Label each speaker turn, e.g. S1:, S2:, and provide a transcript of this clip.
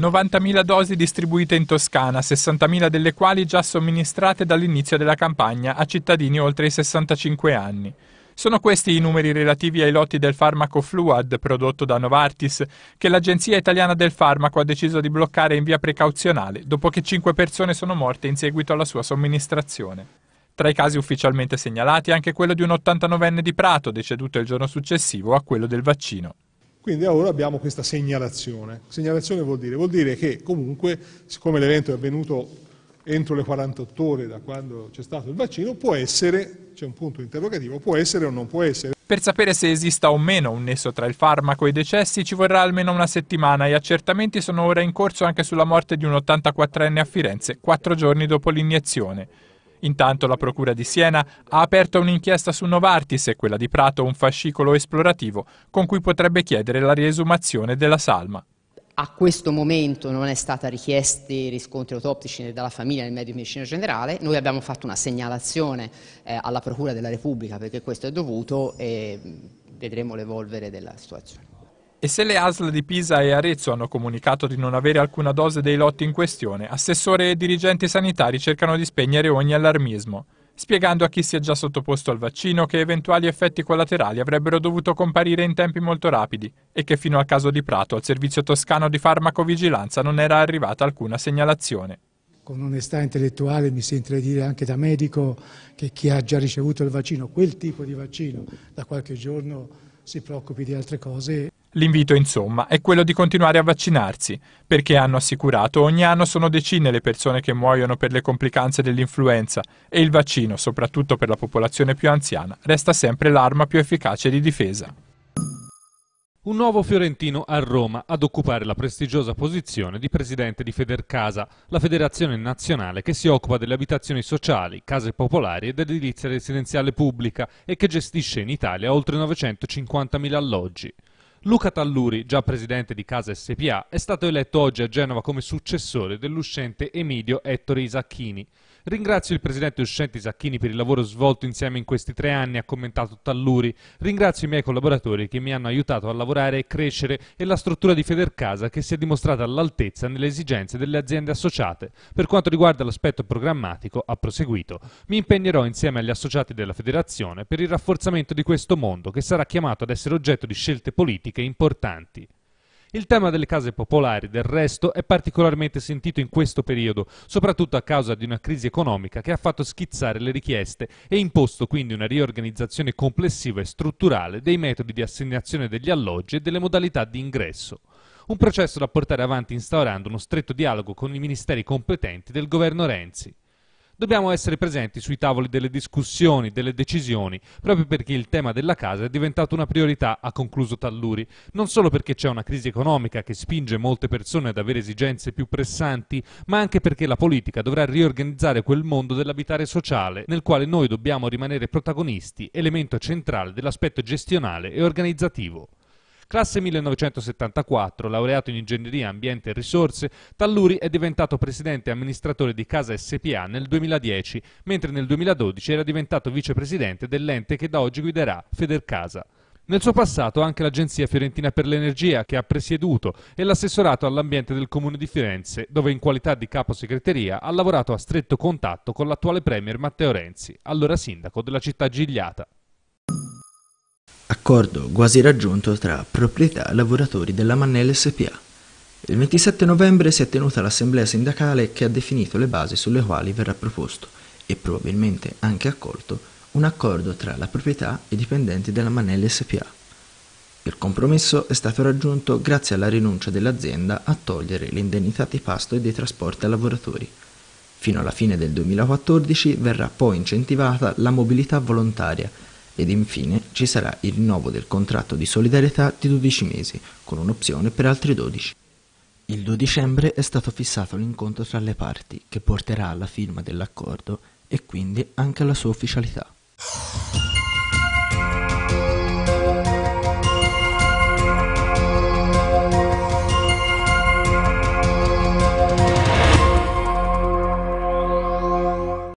S1: 90.000 dosi distribuite in Toscana, 60.000 delle quali già somministrate dall'inizio della campagna a cittadini oltre i 65 anni. Sono questi i numeri relativi ai lotti del farmaco Fluad prodotto da Novartis, che l'Agenzia Italiana del Farmaco ha deciso di bloccare in via precauzionale dopo che 5 persone sono morte in seguito alla sua somministrazione. Tra i casi ufficialmente segnalati anche quello di un 89enne di Prato, deceduto il giorno successivo a quello del vaccino.
S2: Quindi ora abbiamo questa segnalazione. Segnalazione vuol dire? Vuol dire che comunque, siccome l'evento è avvenuto entro le 48 ore da quando c'è stato il vaccino, può essere, c'è un punto interrogativo, può essere o non può essere.
S1: Per sapere se esista o meno un nesso tra il farmaco e i decessi ci vorrà almeno una settimana e accertamenti sono ora in corso anche sulla morte di un 84enne a Firenze, quattro giorni dopo l'iniezione. Intanto la Procura di Siena ha aperto un'inchiesta su Novartis e quella di Prato un fascicolo esplorativo con cui potrebbe chiedere la riesumazione della salma.
S3: A questo momento non è stata richiesti riscontri autoptici dalla famiglia né medio medico di medicina generale, noi abbiamo fatto una segnalazione eh, alla Procura della Repubblica perché questo è dovuto e mm, vedremo l'evolvere della situazione.
S1: E se le ASL di Pisa e Arezzo hanno comunicato di non avere alcuna dose dei lotti in questione, assessore e dirigenti sanitari cercano di spegnere ogni allarmismo, spiegando a chi si è già sottoposto al vaccino che eventuali effetti collaterali avrebbero dovuto comparire in tempi molto rapidi e che fino al caso di Prato al servizio toscano di farmacovigilanza non era arrivata alcuna segnalazione
S3: con onestà intellettuale mi sentirei dire anche da medico che chi ha già ricevuto il vaccino, quel tipo di vaccino, da qualche giorno si preoccupi di altre cose.
S1: L'invito, insomma, è quello di continuare a vaccinarsi, perché hanno assicurato ogni anno sono decine le persone che muoiono per le complicanze dell'influenza e il vaccino, soprattutto per la
S2: popolazione più anziana, resta sempre l'arma più efficace di difesa. Un nuovo fiorentino a Roma ad occupare la prestigiosa posizione di presidente di Federcasa, la federazione nazionale che si occupa delle abitazioni sociali, case popolari ed edilizia residenziale pubblica e che gestisce in Italia oltre 950.000 alloggi. Luca Talluri, già presidente di Casa SPA, è stato eletto oggi a Genova come successore dell'uscente Emidio Ettore Isacchini. Ringrazio il presidente uscente Isacchini per il lavoro svolto insieme in questi tre anni, ha commentato Talluri. Ringrazio i miei collaboratori che mi hanno aiutato a lavorare e crescere e la struttura di Federcasa che si è dimostrata all'altezza nelle esigenze delle aziende associate. Per quanto riguarda l'aspetto programmatico, ha proseguito, mi impegnerò insieme agli associati della federazione per il rafforzamento di questo mondo che sarà chiamato ad essere oggetto di scelte politiche politiche importanti. Il tema delle case popolari, del resto, è particolarmente sentito in questo periodo, soprattutto a causa di una crisi economica che ha fatto schizzare le richieste e imposto quindi una riorganizzazione complessiva e strutturale dei metodi di assegnazione degli alloggi e delle modalità di ingresso. Un processo da portare avanti instaurando uno stretto dialogo con i ministeri competenti del governo Renzi dobbiamo essere presenti sui tavoli delle discussioni, delle decisioni, proprio perché il tema della casa è diventato una priorità, ha concluso Talluri, non solo perché c'è una crisi economica che spinge molte persone ad avere esigenze più pressanti, ma anche perché la politica dovrà riorganizzare quel mondo dell'abitare sociale nel quale noi dobbiamo rimanere protagonisti, elemento centrale dell'aspetto gestionale e organizzativo. Classe 1974, laureato in ingegneria, ambiente e risorse, Talluri è diventato presidente e amministratore di Casa SPA nel 2010, mentre nel 2012 era diventato vicepresidente dell'ente che da oggi guiderà Federcasa. Nel suo passato anche l'Agenzia Fiorentina per l'Energia, che ha presieduto, e l'assessorato all'ambiente del Comune di Firenze, dove in qualità di capo segreteria ha lavorato a stretto contatto con l'attuale Premier Matteo Renzi, allora sindaco della città gigliata.
S3: Accordo quasi raggiunto tra proprietà e lavoratori della Mannella SPA. Il 27 novembre si è tenuta l'assemblea sindacale che ha definito le basi sulle quali verrà proposto e probabilmente anche accolto un accordo tra la proprietà e i dipendenti della Mannella SPA. Il compromesso è stato raggiunto grazie alla rinuncia dell'azienda a togliere l'indennità di pasto e dei trasporti ai lavoratori. Fino alla fine del 2014 verrà poi incentivata la mobilità volontaria ed infine ci sarà il rinnovo del contratto di solidarietà di 12 mesi, con un'opzione per altri 12. Il 2 dicembre è stato fissato l'incontro tra le parti, che porterà alla firma dell'accordo e quindi anche alla sua ufficialità.